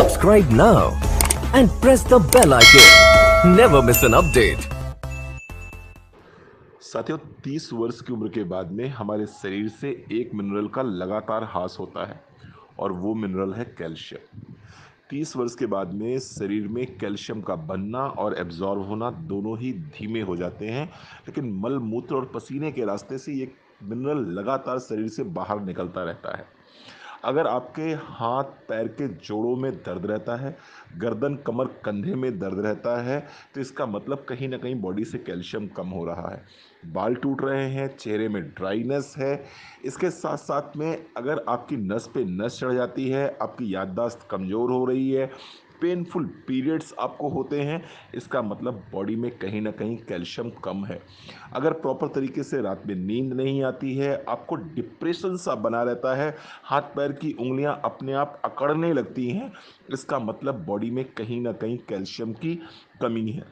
Subscribe now and press the bell icon. Never miss an update. साथियों 30 वर्ष की उम्र के बाद में हमारे शरीर से एक मिनरल का लगातार हास होता है और वो मिनरल है कैल्शियम 30 वर्ष के बाद में शरीर में कैल्शियम का बनना और एब्जॉर्ब होना दोनों ही धीमे हो जाते हैं लेकिन मल मूत्र और पसीने के रास्ते से ये मिनरल लगातार शरीर से बाहर निकलता रहता है अगर आपके हाथ पैर के जोड़ों में दर्द रहता है गर्दन कमर कंधे में दर्द रहता है तो इसका मतलब कहीं ना कहीं बॉडी से कैल्शियम कम हो रहा है बाल टूट रहे हैं चेहरे में ड्राइनेस है इसके साथ साथ में अगर आपकी नस पे नस चढ़ जाती है आपकी याददाश्त कमज़ोर हो रही है पेनफुल पीरियड्स आपको होते हैं इसका मतलब बॉडी में कहीं ना कहीं कैल्शियम कम है अगर प्रॉपर तरीके से रात में नींद नहीं आती है आपको डिप्रेशन सा बना रहता है हाथ पैर की उंगलियां अपने आप अकड़ने लगती हैं इसका मतलब बॉडी में कहीं ना कहीं कैल्शियम की कमी है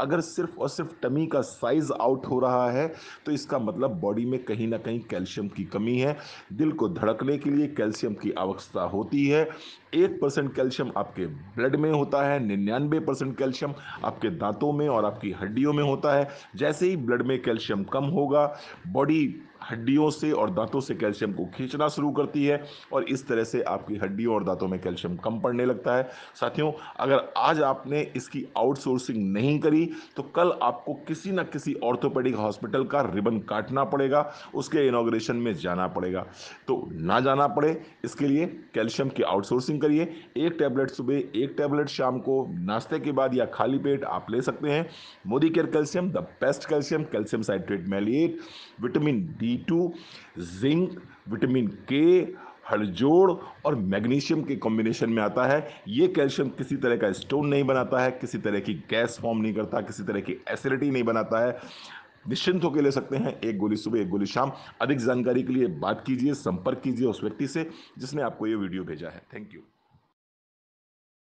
अगर सिर्फ और सिर्फ टमी का साइज आउट हो रहा है तो इसका मतलब बॉडी में कहीं ना कहीं कैल्शियम की कमी है दिल को धड़कने के लिए कैल्शियम की आवश्यकता होती है एक परसेंट कैल्शियम आपके ब्लड में होता है निन्यानवे परसेंट कैल्शियम आपके दांतों में और आपकी हड्डियों में होता है जैसे ही ब्लड में कैल्शियम कम होगा बॉडी हड्डियों से और दांतों से कैल्शियम को खींचना शुरू करती है और इस तरह से आपकी हड्डियों और दांतों में कैल्शियम कम पड़ने लगता है साथियों अगर आज आपने इसकी आउटसोर्सिंग नहीं करी तो कल आपको किसी न किसी ऑर्थोपेडिक हॉस्पिटल का रिबन काटना पड़ेगा उसके इनोग्रेशन में जाना पड़ेगा तो ना जाना पड़े इसके लिए कैल्शियम की आउटसोर्सिंग करिए एक टैबलेट सुबह एक टैबलेट शाम को नाश्ते के बाद या खाली पेट आप ले सकते हैं Modicare calcium the best calcium calcium citrate malate vitamin D B two zinc vitamin K हड़जोड़ और मैग्नीशियम के कॉम्बिनेशन में आता है ये कैल्शियम किसी तरह का स्टोन नहीं बनाता है किसी तरह की गैस फॉर्म नहीं करता किसी तरह की एसिडिटी नहीं बनाता है निश्चिंत होकर ले सकते हैं एक गोली सुबह एक गोली शाम अधिक जानकारी के लिए बात कीजिए संपर्क कीजिए उस व्यक्ति से जिसने आपको ये वीडियो भेजा है थैंक यू